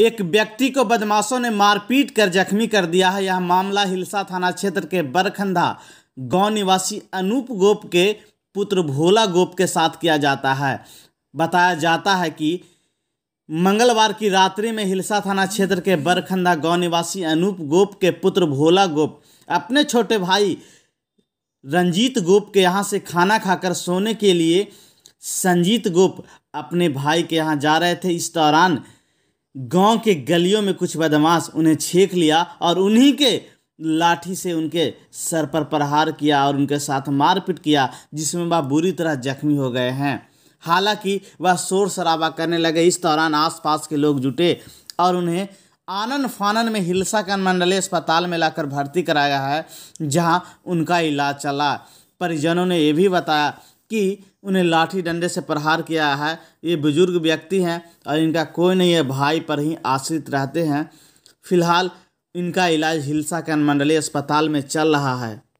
एक व्यक्ति को बदमाशों ने मारपीट कर जख्मी कर दिया है यह मामला हिलसा थाना क्षेत्र के बरखंदा गांव निवासी अनूप गोप के पुत्र भोला गोप के साथ किया जाता है बताया जाता है कि मंगलवार की रात्रि में हिलसा थाना क्षेत्र के बरखंदा गांव निवासी अनूप गोप के पुत्र भोला गोप अपने छोटे भाई रंजीत गोप के यहाँ से खाना खाकर सोने के लिए संजीत गोप अपने भाई के यहाँ जा रहे थे इस दौरान गांव के गलियों में कुछ बदमाश उन्हें छेक लिया और उन्हीं के लाठी से उनके सर पर प्रहार किया और उनके साथ मारपीट किया जिसमें वह बुरी तरह जख्मी हो गए हैं हालांकि वह शोर शराबा करने लगे इस दौरान आसपास के लोग जुटे और उन्हें आनन फानन में हिलसा का मंडलीय अस्पताल में लाकर भर्ती कराया है जहां उनका इलाज चला परिजनों ने यह भी बताया कि उन्हें लाठी डंडे से प्रहार किया है ये बुजुर्ग व्यक्ति हैं और इनका कोई नहीं है भाई पर ही आश्रित रहते हैं फिलहाल इनका इलाज हिलसा के अनुमंडलीय अस्पताल में चल रहा है